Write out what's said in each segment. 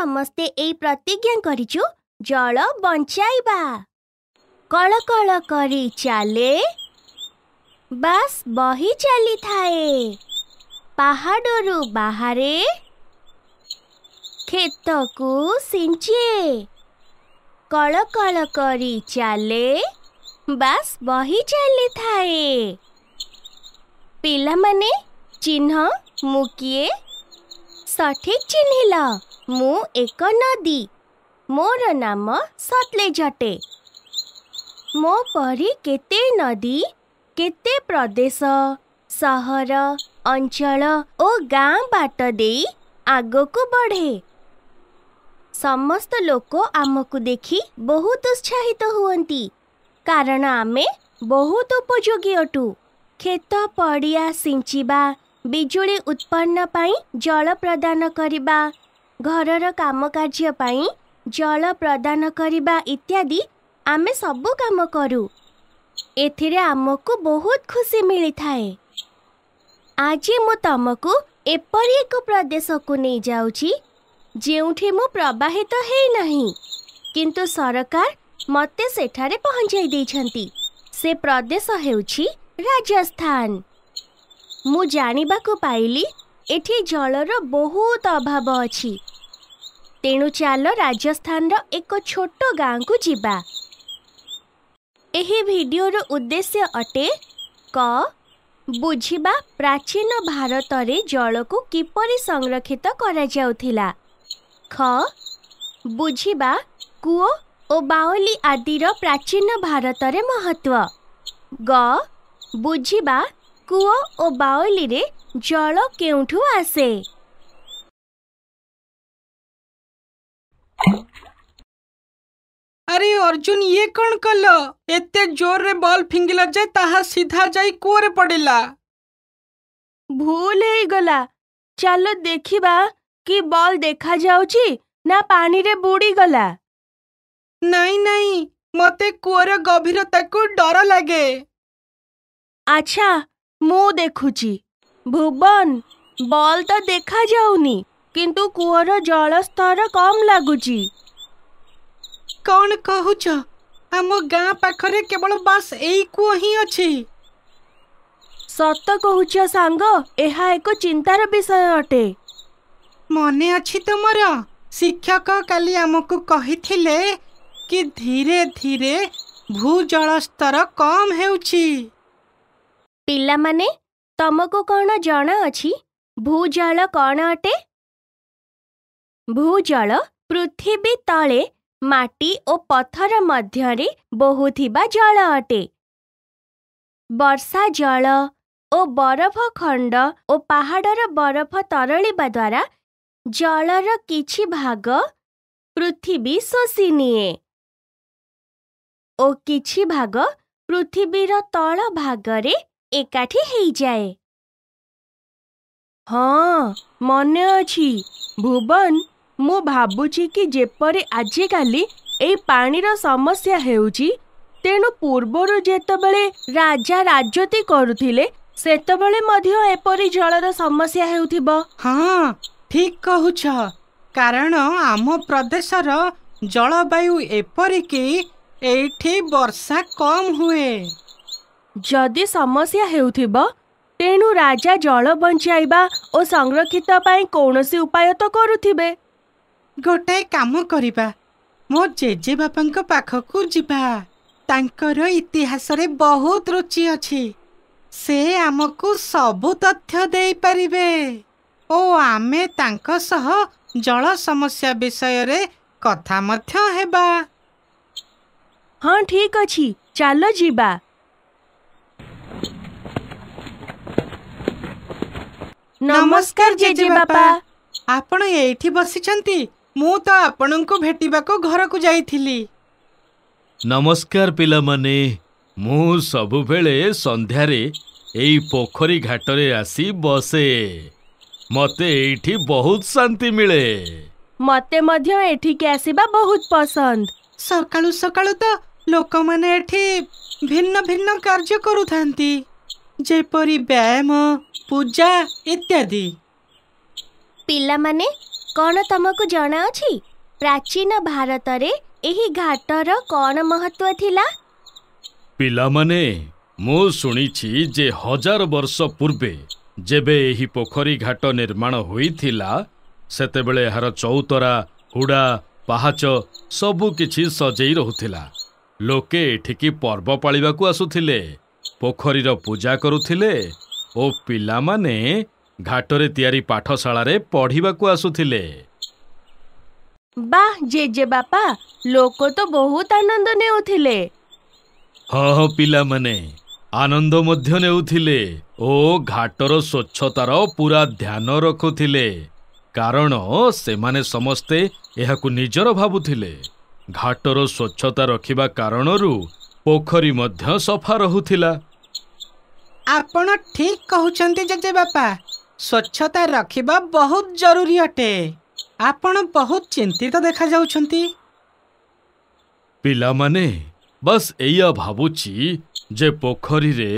ସମସ୍ତେ ଏଇ ପ୍ରତିଜ୍ଞା କରିଛୁ ଜଳ ବଞ୍ଚାଇବା କଳ କଳ କରି ଚାଲେ ବାସ୍ ବହି ଚାଲିଥାଏ ପାହାଡ଼ରୁ ବାହାରେ କ୍ଷେତକୁ ସିଞ୍ଚେ କଳ କଳ କରି ଚାଲେ ବାସ୍ ବହି ଚାଲିଥାଏ ପିଲାମାନେ ଚିହ୍ନ ମୁଁ କିଏ ସଠିକ୍ ଚିହ୍ନିଲ एक नदी मोर नाम सतलेजे मो परि केते नदी केते प्रदेश सहर अञ्चल गाँउ बाट दि को बढे समस्तो आमको देखि बहुत उत्साहित हुँदै कारण आमे बहुत उपयोगी अटु खेत पडिया सिचिवा बिजुली उत्पन्न प्रदान जान ଘରର କାମ କାର୍ଯ୍ୟ ପାଇଁ ଜଳ ପ୍ରଦାନ କରିବା ଇତ୍ୟାଦି ଆମେ ସବୁ କାମ କରୁ ଏଥିରେ ଆମକୁ ବହୁତ ଖୁସି ମିଳିଥାଏ ଆଜି ମୁଁ ତମକୁ ଏପରି ଏକ ପ୍ରଦେଶକୁ ନେଇଯାଉଛି ଯେଉଁଠି ମୁଁ ପ୍ରବାହିତ ହେଇନାହିଁ କିନ୍ତୁ ସରକାର ମୋତେ ସେଠାରେ ପହଞ୍ଚାଇ ଦେଇଛନ୍ତି ସେ ପ୍ରଦେଶ ହେଉଛି ରାଜସ୍ଥାନ ମୁଁ ଜାଣିବାକୁ ପାଇଲି ଏଠି ଜଳର ବହୁତ ଅଭାବ ଅଛି ତେଣୁ ଚାଲ ରାଜସ୍ଥାନର ଏକ ଛୋଟ ଗାଁକୁ ଯିବା ଏହି ଭିଡ଼ିଓର ଉଦ୍ଦେଶ୍ୟ ଅଟେ କ ବୁଝିବା ପ୍ରାଚୀନ ଭାରତରେ ଜଳକୁ କିପରି ସଂରକ୍ଷିତ କରାଯାଉଥିଲା ଖ ବୁଝିବା କୂଅ ଓ ବାଓଲି ଆଦିର ପ୍ରାଚୀନ ଭାରତରେ ମହତ୍ତ୍ୱ ଗ ବୁଝିବା କୂଅ ଓ ବାଓଲିରେ ଜଳ କେଉଁଠୁ ଆସେ আরে অর্জুন ইয়ে কণ কল এতে জোরে বল ফিঙ্গিল যে তাহা সিধা যাই কুয়োরে পড়িলা ভুল হয়েগলা ଚାଲ ଦେଖିବା କି ବଲ୍ ଦେଖାଯାଉଛି ନା ପାଣିରେ ବୁଡ଼ିଗଲା ନାଇଁ ନାଇଁ ମତେ କୂଅର ଗଭୀରତାକୁ ଡର ଲାଗେ ଆଚ୍ଛା ମୁଁ ଦେଖୁଛି ଭୁବନ ବଲ୍ ତ ଦେଖାଯାଉନି କିନ୍ତୁ କୂଅର ଜଳ ସ୍ତର କମ୍ ଲାଗୁଛି କ'ଣ କହୁଛ ଆମ ଗାଁ ପାଖରେ କେବଳ ବାସ୍ ଏଇ କୂଅ ହିଁ ଅଛି ସତ କହୁଛ ସାଙ୍ଗ ଏହା ଏକ ଚିନ୍ତାର ବିଷୟ ଅଟେ ମନେ ଅଛି ତୁମର ଶିକ୍ଷକ କାଲି ଆମକୁ କହିଥିଲେ କି ଧୀରେ ଧୀରେ ଭୂ ଜଳ ସ୍ତର କମ୍ ହେଉଛି ପିଲାମାନେ ତମକୁ କ'ଣ ଜଣା ଅଛି ଭୂଜଳ କ'ଣ ଅଟେ ଭୂଜଳ ପୃଥିବୀ ତଳେ ମାଟି ଓ ପଥର ମଧ୍ୟରେ ବୋହୁଥିବା ଜଳ ଅଟେ ବର୍ଷା ଜଳ ଓ ବରଫ ଖଣ୍ଡ ଓ ପାହାଡ଼ର ବରଫ ତରଳିବା ଦ୍ୱାରା ଜଳର କିଛି ଭାଗ ପୃଥିବୀ ଶୋଷି ନିଏ ଓ କିଛି ଭାଗ ପୃଥିବୀର ତଳ ଭାଗରେ ଏକାଠି ହେଇଯାଏ ହଁ ମନେ ଅଛି ଭୁବନ ମୁଁ ଭାବୁଛି କି ଯେପରି ଆଜିକାଲି ଏଇ ପାଣିର ସମସ୍ୟା ହେଉଛି ତେଣୁ ପୂର୍ବରୁ ଯେତେବେଳେ ରାଜା ରାଜତି କରୁଥିଲେ ସେତେବେଳେ ମଧ୍ୟ ଏପରି ଜଳର ସମସ୍ୟା ହେଉଥିବ ହଁ ଠିକ କହୁଛ କାରଣ ଆମ ପ୍ରଦେଶର ଜଳବାୟୁ ଏପରିକି ଏଇଠି ବର୍ଷା କମ୍ ହୁଏ ଯଦି ସମସ୍ୟା ହେଉଥିବ ତେଣୁ ରାଜା ଜଳ ବଞ୍ଚାଇବା ଓ ସଂରକ୍ଷିତ ପାଇଁ କୌଣସି ଉପାୟ ତ କରୁଥିବେ ଗୋଟାଏ କାମ କରିବା ମୋ ଜେଜେବାପାଙ୍କ ପାଖକୁ ଯିବା ତାଙ୍କର ଇତିହାସରେ ବହୁତ ରୁଚି ଅଛି ସେ ଆମକୁ ସବୁ ତଥ୍ୟ ଦେଇପାରିବେ ଓ ଆମେ ତାଙ୍କ ସହ ଜଳ ସମସ୍ୟା ବିଷୟରେ କଥା ମଧ୍ୟ ହେବା ହଁ ଠିକ ଅଛି ଚାଲ ଯିବା ନମସ୍କାର ଜେଜେବାପା ଆପଣ ଏଇଠି ବସିଛନ୍ତି मु को भेटिबा को घर को जाईथिली नमस्कार पिला माने मु सब बेले संध्या एई पोखरी घाट आसी बसे मते एठी बहुत शांति मिले मते मध्य एठी के आसीबा बहुत पसंद सकाळु सकाळु त लोक माने एठी भिन्न भिन्न कार्य करू थांती जेपरी व्यायाम पूजा इत्यादि पिला माने କ'ଣ ତମକୁ ଜଣାଅଛି ପ୍ରାଚୀନ ଭାରତରେ ଏହି ଘାଟର କ'ଣ ମହତ୍ଵ ଥିଲା ପିଲାମାନେ ମୁଁ ଶୁଣିଛି ଯେ ହଜାର ବର୍ଷ ପୂର୍ବେ ଯେବେ ଏହି ପୋଖରୀ ଘାଟ ନିର୍ମାଣ ହୋଇଥିଲା ସେତେବେଳେ ଏହାର ଚଉତରା ହୁଡ଼ା ପାହାଚ ସବୁକିଛି ସଜେଇ ରହୁଥିଲା ଲୋକେ ଏଠିକି ପର୍ବ ପାଳିବାକୁ ଆସୁଥିଲେ ପୋଖରୀର ପୂଜା କରୁଥିଲେ ଓ ପିଲାମାନେ ଘାଟରେ ତିଆରି ପାଠଶାଳାରେ ପଢ଼ିବାକୁ ଆସୁଥିଲେ ବାଃ ଜେଜେବାପା ଲୋକ ତ ବହୁତ ଆନନ୍ଦ ନେଉଥିଲେ ହଁ ହଁ ପିଲାମାନେ ଆନନ୍ଦ ମଧ୍ୟ ନେଉଥିଲେ ଓ ଘାଟର ସ୍ୱଚ୍ଛତାର ପୁରା ଧ୍ୟାନ ରଖୁଥିଲେ କାରଣ ସେମାନେ ସମସ୍ତେ ଏହାକୁ ନିଜର ଭାବୁଥିଲେ ଘାଟର ସ୍ୱଚ୍ଛତା ରଖିବା କାରଣରୁ ପୋଖରୀ ମଧ୍ୟ ସଫା ରହୁଥିଲା ଆପଣ ଠିକ୍ କହୁଛନ୍ତି ଜେଜେବାପା ସ୍ୱଚ୍ଛତା ରଖିବା ବହୁତ ଜରୁରୀ ଅଟେ ଆପଣ ବହୁତ ଚିନ୍ତିତ ଦେଖାଯାଉଛନ୍ତି ପିଲାମାନେ ବାସ୍ ଏଇଆ ଭାବୁଛି ଯେ ପୋଖରୀରେ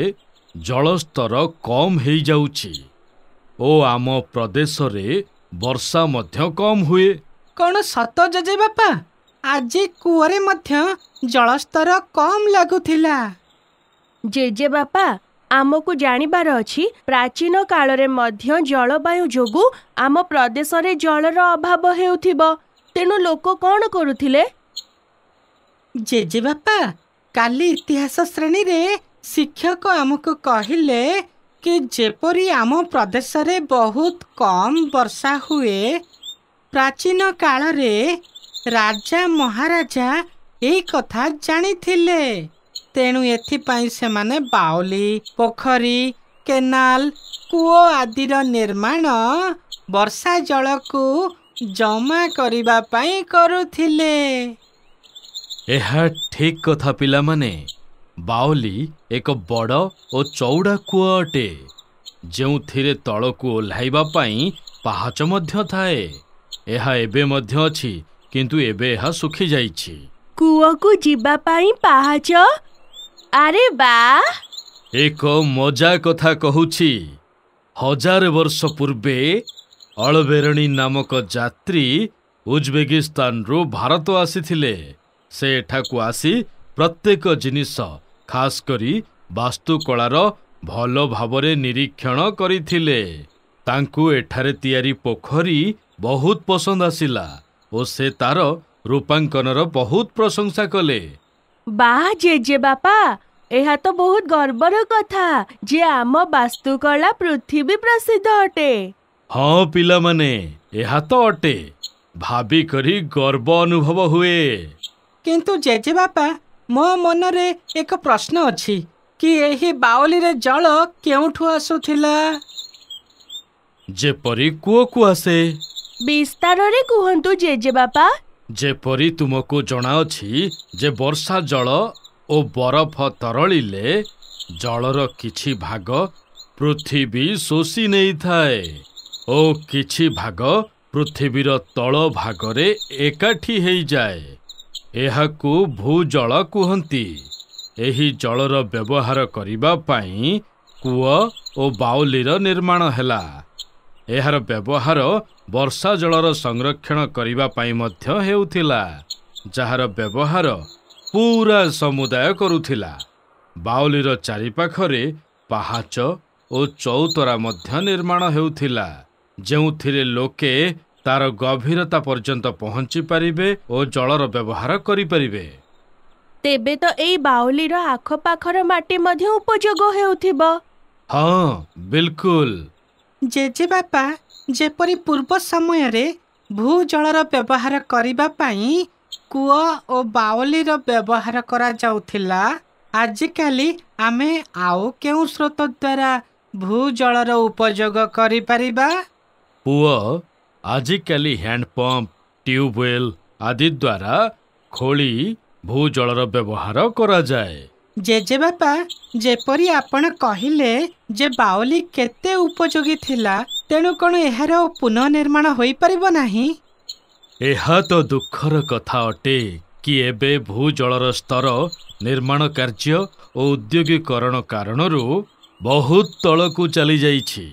ଜଳସ୍ତର କମ୍ ହେଇଯାଉଛି ଓ ଆମ ପ୍ରଦେଶରେ ବର୍ଷା ମଧ୍ୟ କମ୍ ହୁଏ କ'ଣ ସତ ଜେଜେ ବାପା ଆଜି କୂଅରେ ମଧ୍ୟ ଜଳସ୍ତର କମ୍ ଲାଗୁଥିଲା ଜେଜେବାପା ଆମକୁ ଜାଣିବାର ଅଛି ପ୍ରାଚୀନ କାଳରେ ମଧ୍ୟ ଜଳବାୟୁ ଯୋଗୁଁ ଆମ ପ୍ରଦେଶରେ ଜଳର ଅଭାବ ହେଉଥିବ ତେଣୁ ଲୋକ କ'ଣ କରୁଥିଲେ ଜେଜେବାପା କାଲି ଇତିହାସ ଶ୍ରେଣୀରେ ଶିକ୍ଷକ ଆମକୁ କହିଲେ କି ଯେପରି ଆମ ପ୍ରଦେଶରେ ବହୁତ କମ୍ ବର୍ଷା ହୁଏ ପ୍ରାଚୀନ କାଳରେ ରାଜା ମହାରାଜା ଏଇ କଥା ଜାଣିଥିଲେ ତେଣୁ ଏଥିପାଇଁ ସେମାନେ ବାଉଲି ପୋଖରୀ କେନାଲ କୂଅ ଆଦିର ନିର୍ମାଣ ବର୍ଷା ଜଳକୁ ଜମା କରିବା ପାଇଁ କରୁଥିଲେ ଏହା ଠିକ୍ କଥା ପିଲାମାନେ ବାଉଲି ଏକ ବଡ଼ ଓ ଚଉଡ଼ା କୂଅ ଅଟେ ଯେଉଁଥିରେ ତଳକୁ ଓହ୍ଲାଇବା ପାଇଁ ପାହାଚ ମଧ୍ୟ ଥାଏ ଏହା ଏବେ ମଧ୍ୟ ଅଛି କିନ୍ତୁ ଏବେ ଏହା ଶୁଖିଯାଇଛି କୂଅକୁ ଯିବା ପାଇଁ ପାହାଚ ଆରେ ବା ଏକ ମଜା କଥା କହୁଛି ହଜାର ବର୍ଷ ପୂର୍ବେ ଅଳବେରଣୀ ନାମକ ଯାତ୍ରୀ ଉଜବେକିସ୍ତାନରୁ ଭାରତ ଆସିଥିଲେ ସେ ଏଠାକୁ ଆସି ପ୍ରତ୍ୟେକ ଜିନିଷ ଖାସ କରି ବାସ୍ତୁକଳାର ଭଲ ଭାବରେ ନିରୀକ୍ଷଣ କରିଥିଲେ ତାଙ୍କୁ ଏଠାରେ ତିଆରି ପୋଖରୀ ବହୁତ ପସନ୍ଦ ଆସିଲା ଓ ସେ ତାର ରୂପାଙ୍କନର ବହୁତ ପ୍ରଶଂସା କଲେ ବାଃ ଜେଜେବାପା ଏହା ତ ବହୁତ ଗର୍ବର କଥା ଯେ ଆମ ବାସ୍ତୁକଳା ପୃଥିବୀ ପ୍ରସିଦ୍ଧ ଅଟେ ହଁ ପିଲାମାନେ ଏହା ତ ଅଟେ ଭାବିକରି ଗର୍ବ ଅନୁଭବ ହୁଏ କିନ୍ତୁ ଜେଜେବାପା ମୋ ମନରେ ଏକ ପ୍ରଶ୍ନ ଅଛି କି ଏହି ବାଉଲିରେ ଜଳ କେଉଁଠୁ ଆସୁଥିଲା ଯେପରି କୂଅକୁ ଆସେ ବିସ୍ତାରରେ କୁହନ୍ତୁ ଜେଜେବାପା ଯେପରି ତୁମକୁ ଜଣାଅଛି ଯେ ବର୍ଷା ଜଳ ଓ ବରଫ ତରଳିଲେ ଜଳର କିଛି ଭାଗ ପୃଥିବୀ ଶୋଷି ନେଇଥାଏ ଓ କିଛି ଭାଗ ପୃଥିବୀର ତଳ ଭାଗରେ ଏକାଠି ହେଇଯାଏ ଏହାକୁ ଭୂଜଳ କୁହନ୍ତି ଏହି ଜଳର ବ୍ୟବହାର କରିବା ପାଇଁ କୂଅ ଓ ବାଉଲିର ନିର୍ମାଣ ହେଲା ଏହାର ବ୍ୟବହାର ବର୍ଷା ଜଳର ସଂରକ୍ଷଣ କରିବା ପାଇଁ ମଧ୍ୟ ହେଉଥିଲା ଯାହାର ବ୍ୟବହାର ପୁରା ସମୁଦାୟ କରୁଥିଲା ବାଉଲିର ଚାରିପାଖରେ ପାହାଚ ଓ ଚଉତରା ମଧ୍ୟ ନିର୍ମାଣ ହେଉଥିଲା ଯେଉଁଥିରେ ଲୋକେ ତାର ଗଭୀରତା ପର୍ଯ୍ୟନ୍ତ ପହଞ୍ଚିପାରିବେ ଓ ଜଳର ବ୍ୟବହାର କରିପାରିବେ ତେବେ ତ ଏଇ ବାଉଲିର ଆଖପାଖର ମାଟି ମଧ୍ୟ ଉପଯୋଗ ହେଉଥିବ ହଁ ବିଲକୁଲ ଜେଜେବାପା ଯେପରି ପୂର୍ବ ସମୟରେ ଭୂ ଜଳର ବ୍ୟବହାର କରିବା ପାଇଁ କୂଅ ଓ ବାଉଲିର ବ୍ୟବହାର କରାଯାଉଥିଲା ଆଜିକାଲି ଆମେ ଆଉ କେଉଁ ସ୍ରୋତ ଦ୍ୱାରା ଜଳର ଉପଯୋଗ କରିପାରିବା ପୁଅ ଆଜିକାଲି ହ୍ୟାଣ୍ଡପମ୍ପ ଟ୍ୟୁବୱେଲ୍ ଆଦି ଦ୍ୱାରା ଖୋଳି ଭୂଜଳର ବ୍ୟବହାର କରାଯାଏ ଜେଜେବାପା ଯେପରି ଆପଣ କହିଲେ ଯେ ବାଉଲି କେତେ ଉପଯୋଗୀ ଥିଲା ତେଣୁ କ'ଣ ଏହାର ପୁନଃନିର୍ମାଣ ହୋଇପାରିବ ନାହିଁ ଏହା ତ ଦୁଃଖର କଥା ଅଟେ କି ଏବେ ଭୂଜଳର ସ୍ତର ନିର୍ମାଣ କାର୍ଯ୍ୟ ଓ ଉଦ୍ୟୋଗୀକରଣ କାରଣରୁ ବହୁତ ତଳକୁ ଚାଲିଯାଇଛି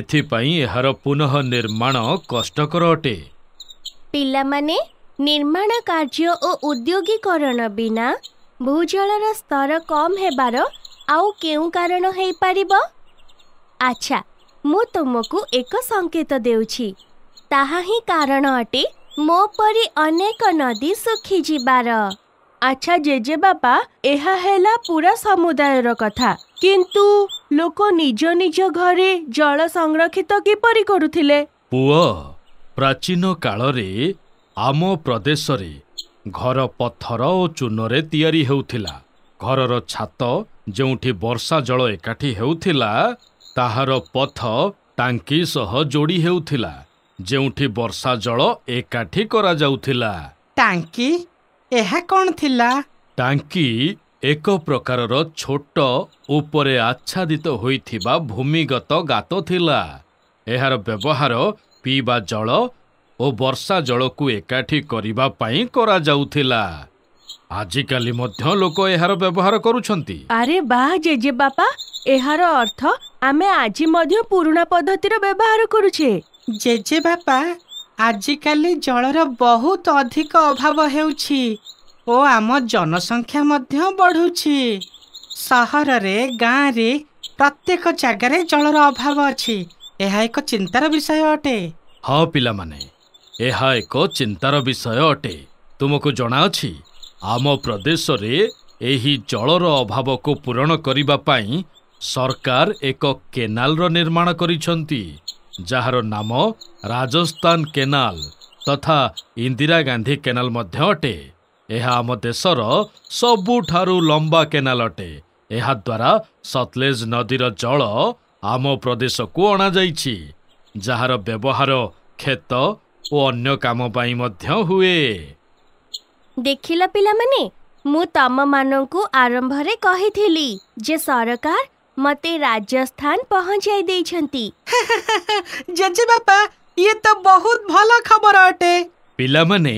ଏଥିପାଇଁ ଏହାର ପୁନଃନିର୍ମାଣ କଷ୍ଟକର ଅଟେ ପିଲାମାନେ ନିର୍ମାଣ କାର୍ଯ୍ୟ ଓ ଉଦ୍ୟୋଗୀକରଣ ବିନା ଭୂଜଳର ସ୍ତର କମ୍ ହେବାର ଆଉ କେଉଁ କାରଣ ହେଇପାରିବ ଆଚ୍ଛା ମୁଁ ତୁମକୁ ଏକ ସଙ୍କେତ ଦେଉଛି ତାହା ହିଁ କାରଣ ଅଟେ ମୋ ପରି ଅନେକ ନଦୀ ଶୁଖିଯିବାର ଆଚ୍ଛା ଜେଜେବାପା ଏହା ହେଲା ପୁରା ସମୁଦାୟର କଥା କିନ୍ତୁ ଲୋକ ନିଜ ନିଜ ଘରେ ଜଳ ସଂରକ୍ଷିତ କିପରି କରୁଥିଲେ ପୁଅ ପ୍ରାଚୀନ କାଳରେ ଆମ ପ୍ରଦେଶରେ ଘର ପଥର ଓ ଚୂନରେ ତିଆରି ହେଉଥିଲା ଘରର ଛାତ ଯେଉଁଠି ବର୍ଷା ଜଳ ଏକାଠି ହେଉଥିଲା ତାହାର ପଥ ଟାଙ୍କି ସହ ଯୋଡ଼ି ହେଉଥିଲା ଯେଉଁଠି ବର୍ଷା ଜଳ ଏକାଠି କରାଯାଉଥିଲା ଟାଙ୍କି ଏହା କ'ଣ ଥିଲା ଟାଙ୍କି ଏକ ପ୍ରକାରର ଛୋଟ ଉପରେ ଆଚ୍ଛାଦିତ ହୋଇଥିବା ଭୂମିଗତ ଗାତ ଥିଲା ଏହାର ବ୍ୟବହାର ପିଇବା ଜଳ ଓ ବର୍ଷା ଜଳକୁ ଏକାଠି କରିବା ପାଇଁ କରାଯାଉଥିଲା ଆଜିକାଲି ମଧ୍ୟ ଲୋକ ଏହାର ବ୍ୟବହାର କରୁଛନ୍ତି ଆରେ ବା ଜେଜେ ବାପା ଏହାର ଅର୍ଥ ଆମେ ଆଜି ମଧ୍ୟ ପୁରୁଣା ପଦ୍ଧତିର ବ୍ୟବହାର କରୁଛେ ଜେଜେ ବାପା ଆଜିକାଲି ଜଳର ବହୁତ ଅଧିକ ଅଭାବ ହେଉଛି ଓ ଆମ ଜନସଂଖ୍ୟା ମଧ୍ୟ ବଢ଼ୁଛି ସହରରେ ଗାଁରେ ପ୍ରତ୍ୟେକ ଜାଗାରେ ଜଳର ଅଭାବ ଅଛି ଏହା ଏକ ଚିନ୍ତାର ବିଷୟ ଅଟେ ହଁ ପିଲାମାନେ ଏହା ଏକ ଚିନ୍ତାର ବିଷୟ ଅଟେ ତୁମକୁ ଜଣାଅଛି ଆମ ପ୍ରଦେଶରେ ଏହି ଜଳର ଅଭାବକୁ ପୂରଣ କରିବା ପାଇଁ ସରକାର ଏକ କେନାଲର ନିର୍ମାଣ କରିଛନ୍ତି ଯାହାର ନାମ ରାଜସ୍ଥାନ କେନାଲ ତଥା ଇନ୍ଦିରା ଗାନ୍ଧୀ କେନାଲ ମଧ୍ୟ ଅଟେ ଏହା ଆମ ଦେଶର ସବୁଠାରୁ ଲମ୍ବା କେନାଲ ଅଟେ ଏହାଦ୍ୱାରା ସତଲେଜ ନଦୀର ଜଳ ଆମ ପ୍ରଦେଶକୁ ଅଣାଯାଇଛି ଯାହାର ବ୍ୟବହାର କ୍ଷେତ ଓ ଅନ୍ୟ କାମ ପାଇଁ ମଧ୍ୟ ହୁଏ ଦେଖିଲ ପିଲାମାନେ ମୁଁ ତମମାନଙ୍କୁ ଆରମ୍ଭରେ କହିଥିଲି ଯେ ସରକାର ମତେ ରାଜସ୍ଥାନ ପହଞ୍ଚାଇ ଦେଇଛନ୍ତି ଜେଜେବାପା ଇଏ ତ ବହୁତ ଭଲ ଖବର ଅଟେ ପିଲାମାନେ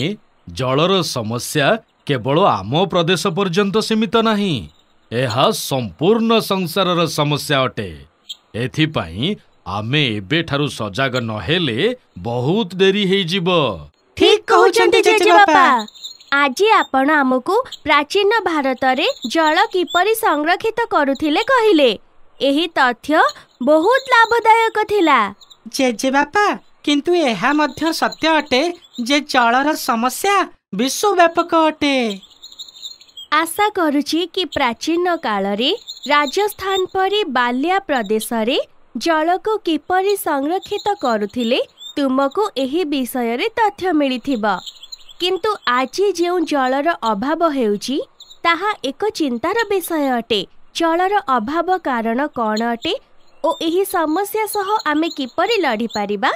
ଜଳର ସମସ୍ୟା କେବଳ ଆମ ପ୍ରଦେଶ ପର୍ଯ୍ୟନ୍ତ ସୀମିତ ନାହିଁ ଏହା ସମ୍ପୂର୍ଣ୍ଣ ସଂସାରର ସମସ୍ୟା ଅଟେ ଏଥିପାଇଁ ଆମେ ଏବେଠାରୁ ସଜାଗ ନହେଲେ ବହୁତ ଡେରି ହେଇଯିବ ଠିକ କହୁଛନ୍ତି ଜେଜେବାପା ଆଜି ଆପଣ ଆମକୁ ପ୍ରାଚୀନ ଭାରତରେ ଜଳ କିପରି ସଂରକ୍ଷିତ କରୁଥିଲେ କହିଲେ ଏହି ତଥ୍ୟ ବହୁତ ଲାଭଦାୟକ ଥିଲା ଜେଜେବାପା କିନ୍ତୁ ଏହା ମଧ୍ୟ ସତ୍ୟ ଅଟେ ଯେ ଜଳର ସମସ୍ୟା ବିଶ୍ୱବ୍ୟାପକ ଅଟେ ଆଶା କରୁଛି କି ପ୍ରାଚୀନ କାଳରେ ରାଜସ୍ଥାନ ପରି ବାଲିଆ ପ୍ରଦେଶରେ ଜଳକୁ କିପରି ସଂରକ୍ଷିତ କରୁଥିଲେ ତୁମକୁ ଏହି ବିଷୟରେ ତଥ୍ୟ ମିଳିଥିବ କିନ୍ତୁ ଆଜି ଯେଉଁ ଜଳର ଅଭାବ ହେଉଛି ତାହା ଏକ ଚିନ୍ତାର ବିଷୟ ଅଟେ ଜଳର ଅଭାବ କାରଣ କ'ଣ ଅଟେ ଓ ଏହି ସମସ୍ୟା ସହ ଆମେ କିପରି ଲଢ଼ିପାରିବା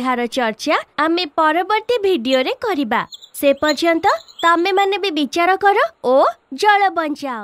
ଏହାର ଚର୍ଚ୍ଚା ଆମେ ପରବର୍ତ୍ତୀ ଭିଡ଼ିଓରେ କରିବା ସେ ପର୍ଯ୍ୟନ୍ତ ତମେମାନେ ବି ବିଚାର କର ଓ ଜଳ ବଞ୍ଚାଅ